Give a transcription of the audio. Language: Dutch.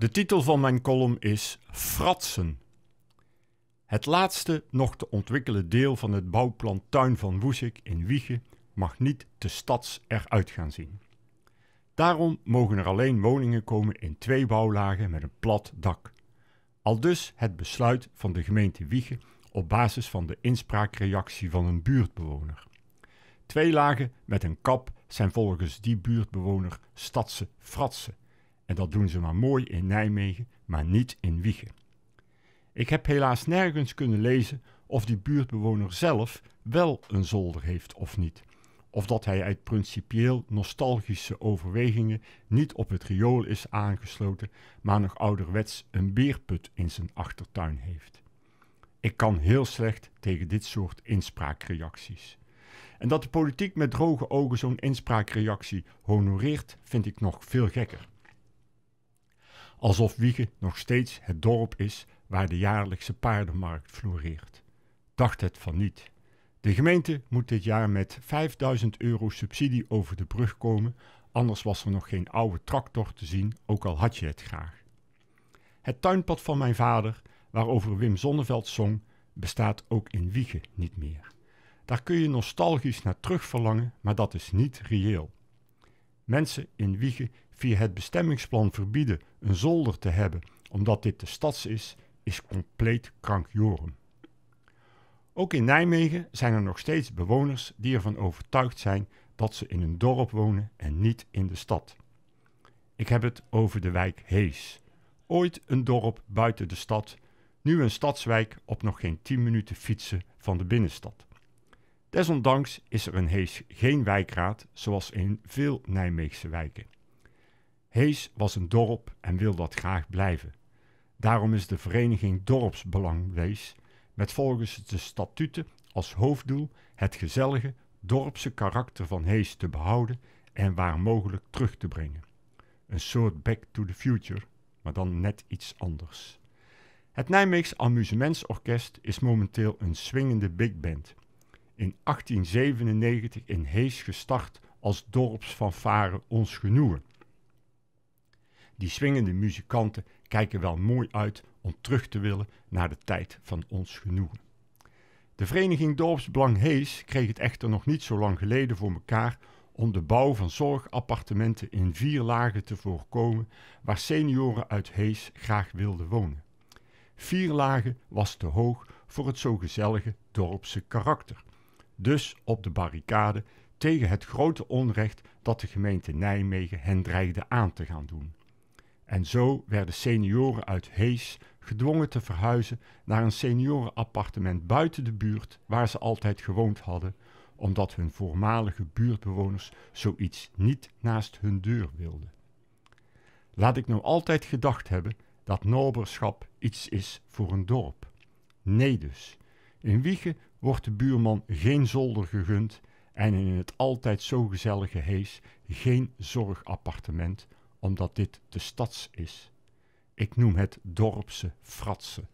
De titel van mijn column is Fratsen. Het laatste nog te ontwikkelen deel van het bouwplan Tuin van Woesik in Wiegen mag niet te stads eruit gaan zien. Daarom mogen er alleen woningen komen in twee bouwlagen met een plat dak. Al dus het besluit van de gemeente Wiegen op basis van de inspraakreactie van een buurtbewoner. Twee lagen met een kap zijn volgens die buurtbewoner stadse fratsen en dat doen ze maar mooi in Nijmegen, maar niet in Wiegen. Ik heb helaas nergens kunnen lezen of die buurtbewoner zelf wel een zolder heeft of niet. Of dat hij uit principieel nostalgische overwegingen niet op het riool is aangesloten, maar nog ouderwets een beerput in zijn achtertuin heeft. Ik kan heel slecht tegen dit soort inspraakreacties. En dat de politiek met droge ogen zo'n inspraakreactie honoreert, vind ik nog veel gekker alsof Wiegen nog steeds het dorp is waar de jaarlijkse paardenmarkt floreert. Dacht het van niet. De gemeente moet dit jaar met 5000 euro subsidie over de brug komen, anders was er nog geen oude tractor te zien, ook al had je het graag. Het tuinpad van mijn vader, waarover Wim Zonneveld zong, bestaat ook in Wiegen niet meer. Daar kun je nostalgisch naar terugverlangen, maar dat is niet reëel mensen in Wiegen via het bestemmingsplan verbieden een zolder te hebben omdat dit de stads is, is compleet krankjoren. Ook in Nijmegen zijn er nog steeds bewoners die ervan overtuigd zijn dat ze in een dorp wonen en niet in de stad. Ik heb het over de wijk Hees. Ooit een dorp buiten de stad, nu een stadswijk op nog geen 10 minuten fietsen van de binnenstad. Desondanks is er in Hees geen wijkraad, zoals in veel Nijmeegse wijken. Hees was een dorp en wil dat graag blijven. Daarom is de vereniging Dorpsbelangwees met volgens de statuten als hoofddoel het gezellige dorpse karakter van Hees te behouden en waar mogelijk terug te brengen. Een soort back to the future, maar dan net iets anders. Het Nijmeegs Amusementsorkest is momenteel een swingende big band in 1897 in Hees gestart als dorpsfanfare Ons Genoegen. Die swingende muzikanten kijken wel mooi uit om terug te willen naar de tijd van Ons Genoegen. De vereniging Dorpsbelang Hees kreeg het echter nog niet zo lang geleden voor elkaar om de bouw van zorgappartementen in vier lagen te voorkomen waar senioren uit Hees graag wilden wonen. Vier lagen was te hoog voor het zo gezellige dorpse karakter dus op de barricade tegen het grote onrecht dat de gemeente Nijmegen hen dreigde aan te gaan doen. En zo werden senioren uit Hees gedwongen te verhuizen naar een seniorenappartement buiten de buurt waar ze altijd gewoond hadden, omdat hun voormalige buurtbewoners zoiets niet naast hun deur wilden. Laat ik nou altijd gedacht hebben dat noberschap iets is voor een dorp. Nee dus, in Wiegen wordt de buurman geen zolder gegund en in het altijd zo gezellige Hees geen zorgappartement, omdat dit de stads is. Ik noem het dorpse fratsen.